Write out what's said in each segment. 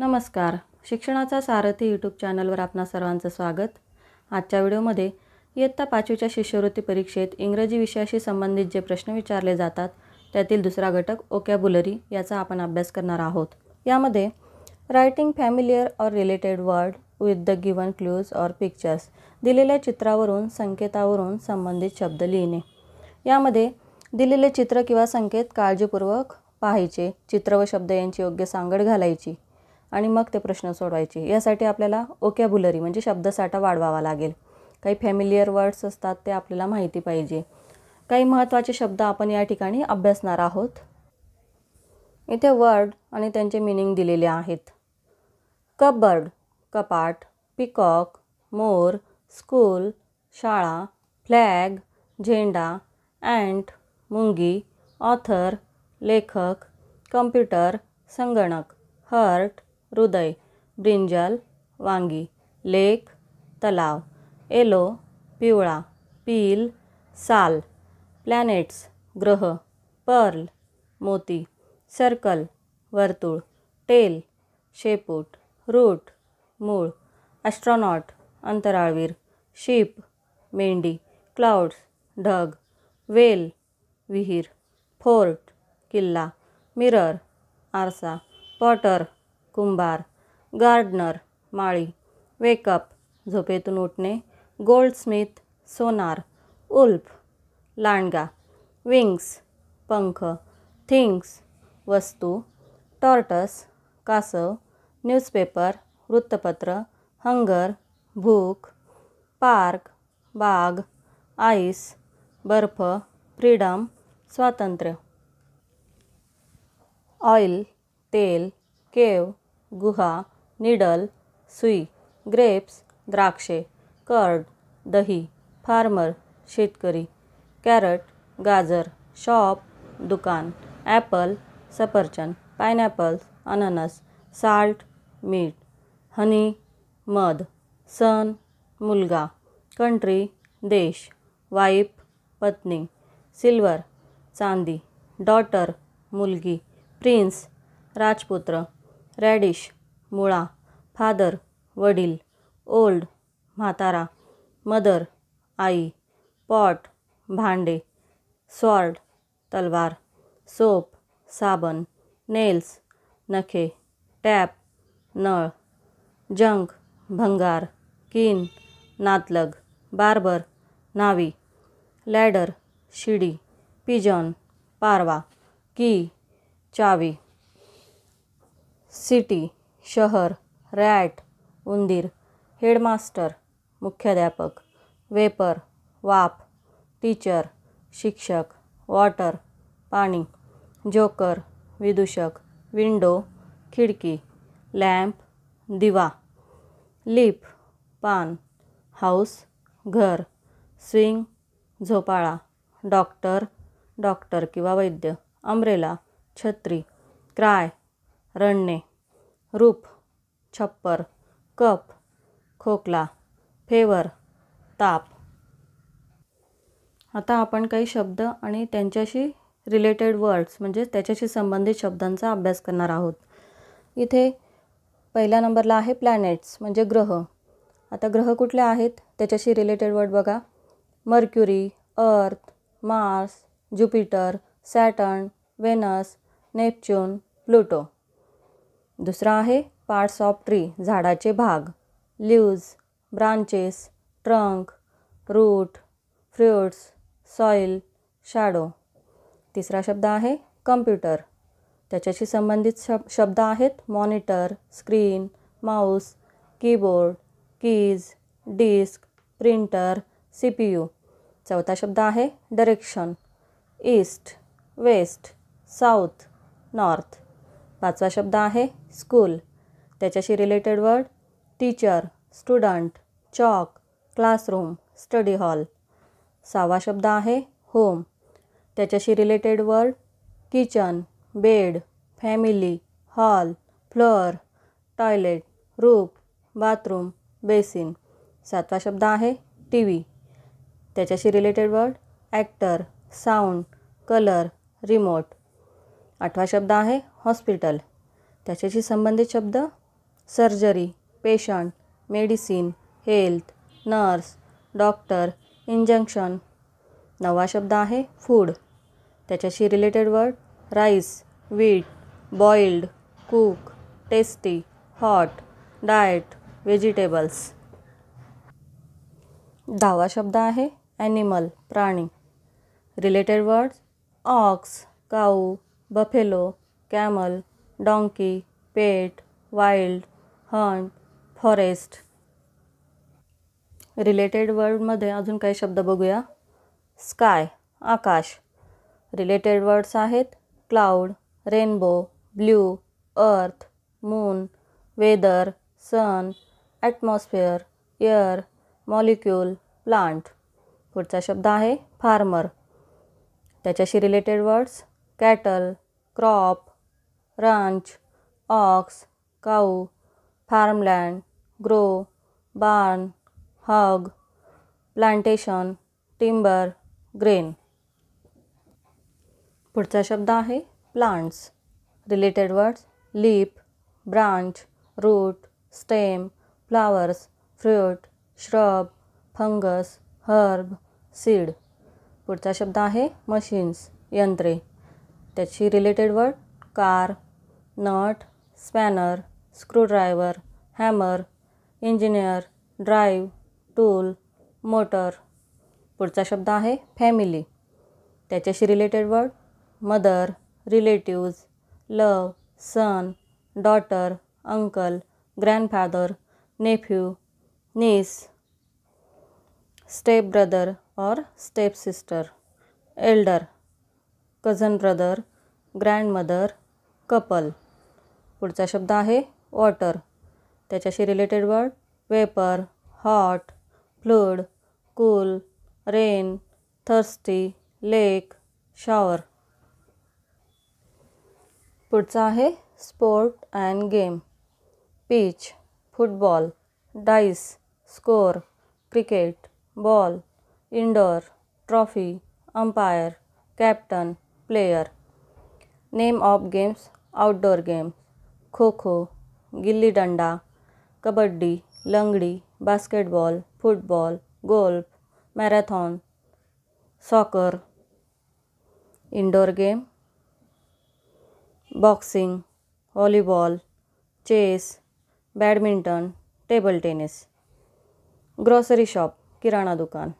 नमस्कार शिक्षणाचा सारथी यूट्यूब चॅनलवर आपणा सर्वांचं स्वागत आजच्या व्हिडिओमध्ये इयत्ता पाचवीच्या शिष्यवृत्ती परीक्षेत इंग्रजी विषयाशी संबंधित जे प्रश्न विचारले जातात त्यातील दुसरा घटक ओकॅबुलरी याचा आपण अभ्यास करणार आहोत यामध्ये writing familiar or related word with the given clues or pictures दिलेल्या चित्रावरून संकेतावरून संबंधित शब्द लिहिणे यामध्ये दिलेले चित्र किंवा संकेत काळजीपूर्वक पाहायचे चित्र व शब्द यांची योग्य सांगड घालायची आणि मग ते प्रश्न सोडवायचे यासाठी आपल्याला ओकॅबुलरी म्हणजे शब्दसाठा वाढवावा लागेल काही फॅमिलियर वर्ड्स असतात ते आपल्याला माहिती पाहिजे काही महत्त्वाचे शब्द आपण या ठिकाणी अभ्यासणार आहोत इथे वर्ड आणि त्यांचे मिनिंग दिलेले आहेत कबर्ड कपाट पिकॉक मोर स्कूल शाळा फ्लॅग झेंडा अँट मुंगी ऑथर लेखक कम्प्युटर संगणक हर्ट हृदय ब्रिंजल वांगी लेक तलाव एलो पिवळा पील साल प्लॅनेट्स ग्रह पर्ल मोती सर्कल वर्तुळ टेल शेपूट रूट मूळ ॲस्ट्रॉनॉट अंतराळवीर शीप मेंढी क्लाउड्स ढग वेल विहीर फोर्ट किल्ला मिरर आरसा पॉटर कुंभार गार्डनर माळी वेकअप झोपेतून उठणे गोल्डस्मिथ सोनार उल्फ लांडगा विंग्स पंख थिंग्स वस्तू टॉर्टस कासव न्यूजपेपर वृत्तपत्र हंगर भूक पार्क बाग आईस बर्फ फ्रीडम स्वातंत्र्य ऑइल तेल केव गुहा निडल सुई ग्रेप्स द्राक्षे कर्ड दही फार्मर शेतकरी कॅरट गाजर शॉप दुकान ॲपल सफरचंद पायनॅपल्स अननस साल्ट मीठ हनी मध सन मुलगा कंट्री देश वाईफ पत्नी सिल्वर चांदी डॉटर मुलगी प्रिन्स राजपुत्र रॅडिश मुळा फादर वडील ओल्ड म्हातारा मदर आई पॉट भांडे सॉल्ट तलवार सोप साबण नेल्स नखे टॅप नळ जंक भंगार किन नातलग बार्बर नावी लॅडर शिडी पिजन, पारवा की चावी सिटी शहर रॅट उंदीर हेडमास्टर मुख्याध्यापक वेपर वाप, टीचर शिक्षक वॉटर पाणी जोकर विदूषक विंडो खिडकी लॅम्प दिवा लिप पान हाऊस घर स्विंग झोपाळा डॉक्टर डॉक्टर किंवा वैद्य अम्ब्रेला छत्री क्राय रणणे रूप छप्पर कप खोकला फेवर ताप आता आपण काही शब्द आणि त्यांच्याशी रिलेटेड वर्ड्स म्हणजे त्याच्याशी संबंधित शब्दांचा अभ्यास करणार आहोत इथे पहिल्या नंबरला आहे प्लॅनेट्स म्हणजे ग्रह आता ग्रह कुठले आहेत त्याच्याशी रिलेटेड वर्ड बघा Mercury Earth Mars Jupiter Saturn Venus Neptune Pluto दुसरा आहे पार्ट्स ऑफ ट्री झाडाचे भाग leaves branches trunk root fruits soil shadow तिसरा शब्द आहे कम्प्युटर त्याच्याशी संबंधित शब शब्द आहेत monitor screen mouse keyboard keys disk printer C P U चौथा शब्द आहे direction east west south north पाचवा शब्द आहे स्कूल त्याच्याशी related word teacher student chalk classroom study hall सहावा शब्द आहे होम त्याच्याशी related word kitchen bed family hall floor toilet room bathroom basin सातवा शब्द आहे टी व्ही त्याच्याशी related word actor sound colour remote आठवा शब्द आहे हॉस्पिटल त्याच्याशी संबंधित शब्द surgery patient medicine health nurse doctor injection नवा शब्द आहे फूड त्याच्याशी related word rice wheat boiled cook tasty hot diet vegetables दहावा शब्द आहे ॲनिमल प्राणी related words ox cow buffalo camel donkey pet wild Hunt forest related वर्डमध्ये अजून काही शब्द बघूया स्काय आकाश रिलेटेड वर्ड्स आहेत cloud rainbow blue earth moon weather sun atmosphere air molecule plant पुढचा शब्द आहे फार्मर त्याच्याशी related words cattle crop ranch ox cow farmland grow barn hog, plantation timber grain पुढचा शब्द आहे plants related words leaf branch root stem flowers fruit shrub fungus herb seed पुढचा शब्द आहे मशीन्स यंत्रे त्याची related word car nut spanner स्क्रूड्रायवर hammer engineer drive tool motor पुढचा शब्द आहे फॅमिली त्याच्याशी related word mother relatives love son daughter uncle grandfather nephew niece step brother और step sister elder cousin brother grandmother couple पुढचा शब्द आहे water त्याच्याशी related word vapour hot fluid cool rain thirsty lake shower पुढचा आहे sport and game pitch football dice score, cricket ball indoor trophy umpire captain player name of games outdoor games Kho खो गिल्ली डंडा कबड्डी लंगडी basketball football golf marathon soccer indoor game boxing volleyball chess badminton table tennis grocery shop किराणा दुकान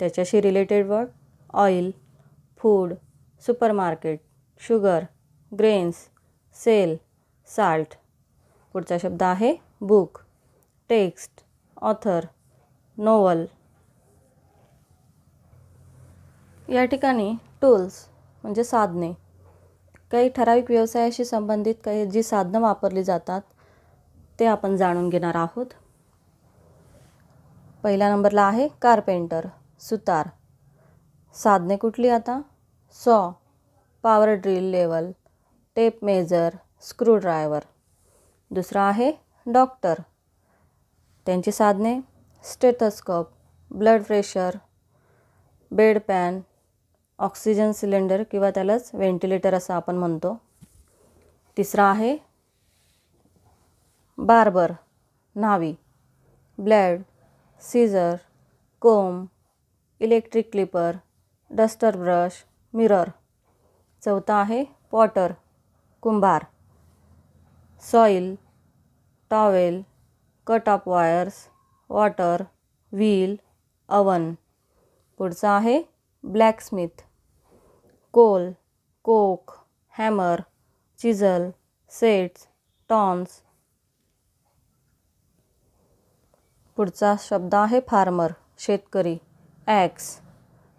त्याच्याशी related word oil food supermarket sugar grains sale salt पुढचा शब्द आहे book text author novel या ठिकाणी tools म्हणजे साधने काही ठराविक व्यवसायाशी संबंधित काही जी साधनं वापरली जातात ते आपण जाणून घेणार आहोत पहिल्या नंबरला आहे कारपेंटर सुतार साधने कुठली आता saw power drill level tape measure driver दुसरा आहे डॉक्टर त्यांची साधने stethoscope blood pressure bed pan oxygen cylinder किंवा त्यालाच व्हेंटिलेटर असं आपण म्हणतो तिसरा आहे बार्बर नावी, blade scissor comb electric clipper duster brush mirror चौथा आहे पॉटर कुंभार soil towel cut off wires water wheel oven पुढचा आहे blacksmith coal coke hammer chisel sets tongs पुढचा शब्द आहे फार्मर शेतकरी ॲक्स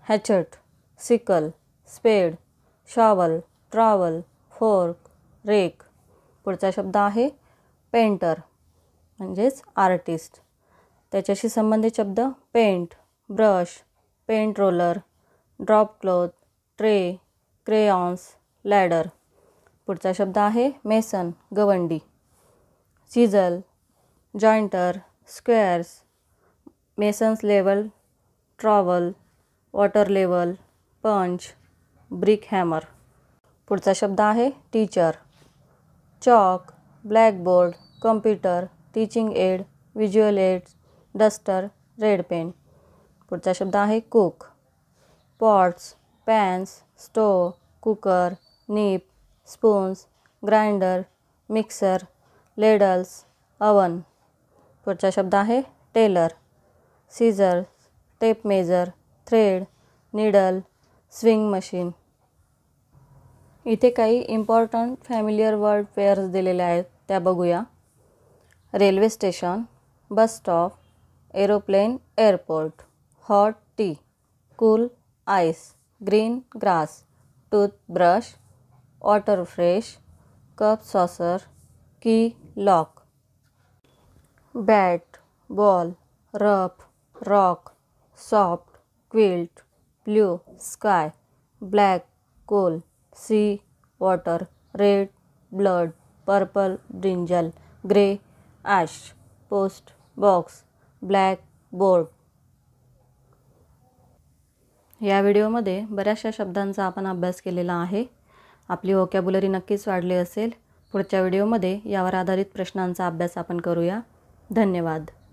हॅचट सिकल स्पेड शॉवल ट्रॉवल फोर्क रेक पुढचा शब्द आहे पेंटर म्हणजेच आर्टिस्ट त्याच्याशी संबंधित शब्द paint brush paint roller drop cloth tray crayons ladder पुढचा शब्द आहे मेसन गवंडी chisel jointer squares masons level trowel water level punch brick hammer पुढचा शब्द आहे teacher chalk blackboard computer teaching aid visual aids duster red pen पुढचा शब्द आहे cook pots pans stove cooker knife spoons grinder mixer ladles oven पुढचा शब्द आहे teller Caesar tape measure thread needle swing machine इथे काही इम्पॉर्टंट फॅमिलियर वर्ड पेअर्स दिलेल्या आहेत त्या बघूया railway station bus stop aeroplane airport hot tea cool ice green grass toothbrush water fresh cup saucer key lock bat ball rough rock soft quilt blue sky black coal sea water red blood purple brinjal grey ash post box black board या व्हिडिओमध्ये बऱ्याचशा शब्दांचा आपण अभ्यास केलेला आहे आपली vocabulary नक्कीच वाढली असेल पुढच्या व्हिडिओमध्ये यावर आधारित प्रश्नांचा अभ्यास आपण करूया धन्यवाद